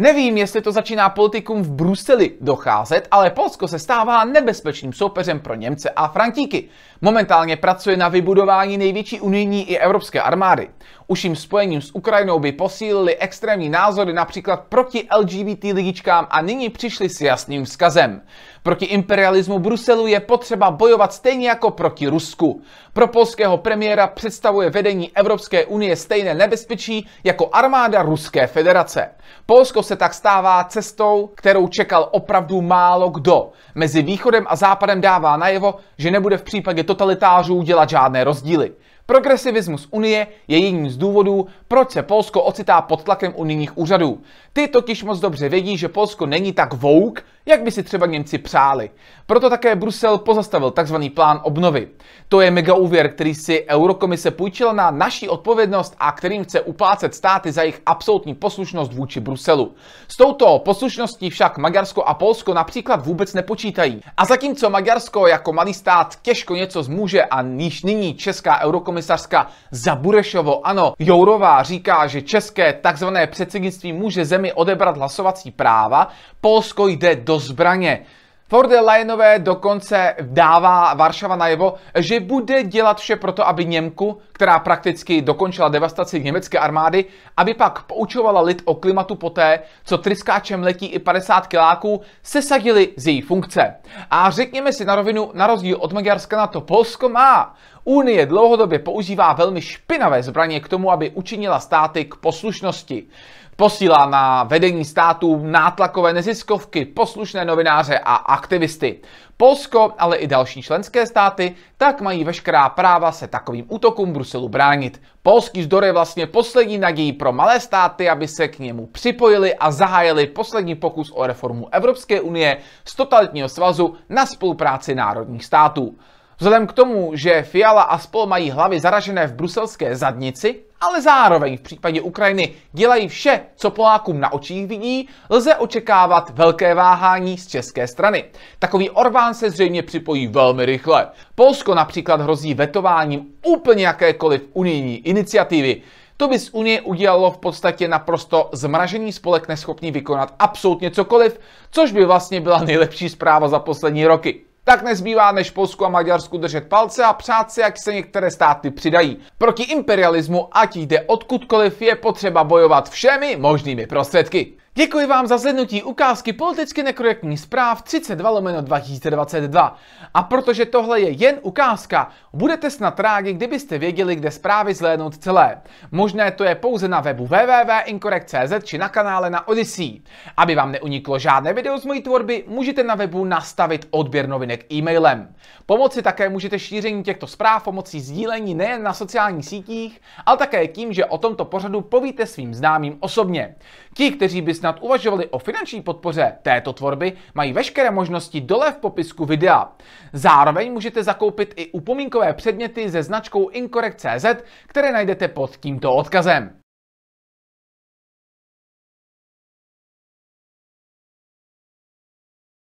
Nevím, jestli to začíná politikům v Bruseli docházet, ale Polsko se stává nebezpečným soupeřem pro Němce a Frantíky. Momentálně pracuje na vybudování největší unijní i evropské armády. Uším spojením s Ukrajinou by posílili extrémní názory například proti LGBT lidičkám a nyní přišli s jasným vzkazem. Proti imperialismu Bruselu je potřeba bojovat stejně jako proti Rusku. Pro polského premiéra představuje vedení Evropské unie stejné nebezpečí jako armáda Ruské federace. Polsko se tak stává cestou, kterou čekal opravdu málo kdo. Mezi východem a západem dává najevo, že nebude v případě totalitářů dělat žádné rozdíly. Progresivismus Unie je jedním z důvodů, proč se Polsko ocitá pod tlakem unijních úřadů. Ty totiž moc dobře vědí, že Polsko není tak vouk, jak by si třeba Němci přáli. Proto také Brusel pozastavil tzv. plán obnovy. To je mega úvěr, který si Eurokomise půjčila na naší odpovědnost a kterým chce uplácet státy za jejich absolutní poslušnost vůči Bruselu. S touto poslušností však Maďarsko a Polsko například vůbec nepočítají. A zatímco Maďarsko jako malý stát těžko něco zmůže a níž nyní česká eurokomisařka Zaburešovo, ano, Jourová říká, že české tzv. předsednictví může zemi odebrat hlasovací práva, Polsko jde do zbraně. Ford Lionové dokonce dává Varšava najevo, že bude dělat vše proto, aby Němku, která prakticky dokončila devastaci německé armády, aby pak poučovala lid o klimatu poté, co tryskáčem letí i 50 kiláků, sesadili z její funkce. A řekněme si na rovinu, na rozdíl od Maďarska na to Polsko má. Unie dlouhodobě používá velmi špinavé zbraně k tomu, aby učinila státy k poslušnosti. Posílá na vedení států nátlakové neziskovky, poslušné novináře a aktivisty. Polsko, ale i další členské státy tak mají veškerá práva se takovým útokům Bruselu bránit. Polský zdor je vlastně poslední nadějí pro malé státy, aby se k němu připojili a zahájili poslední pokus o reformu Evropské unie z totalitního svazu na spolupráci národních států. Vzhledem k tomu, že Fiala a spol mají hlavy zaražené v bruselské zadnici, ale zároveň v případě Ukrajiny dělají vše, co Polákům na očích vidí, lze očekávat velké váhání z české strany. Takový Orbán se zřejmě připojí velmi rychle. Polsko například hrozí vetováním úplně jakékoliv unijní iniciativy. To by z Unie udělalo v podstatě naprosto zmražený spolek neschopný vykonat absolutně cokoliv, což by vlastně byla nejlepší zpráva za poslední roky tak nezbývá než Polsku a Maďarsku držet palce a přát se, jak se některé státy přidají. Proti imperialismu, ať jde odkudkoliv, je potřeba bojovat všemi možnými prostředky. Děkuji vám za zhlednutí ukázky politicky nekorektní zpráv 32 lomeno 2022. A protože tohle je jen ukázka, budete snad rádi, kdybyste věděli, kde zprávy zhlédnout celé. Možné to je pouze na webu www.inkorekt.cz či na kanále na Odyssey. Aby vám neuniklo žádné video z mojí tvorby, můžete na webu nastavit odběr novinek e-mailem. Pomoci také můžete šíření těchto zpráv pomocí sdílení nejen na sociálních sítích, ale také tím, že o tomto pořadu povíte svým známým osobně. Ti, kteří by snad snad uvažovali o finanční podpoře této tvorby, mají veškeré možnosti dole v popisku videa. Zároveň můžete zakoupit i upomínkové předměty se značkou Incorrect.cz, které najdete pod tímto odkazem.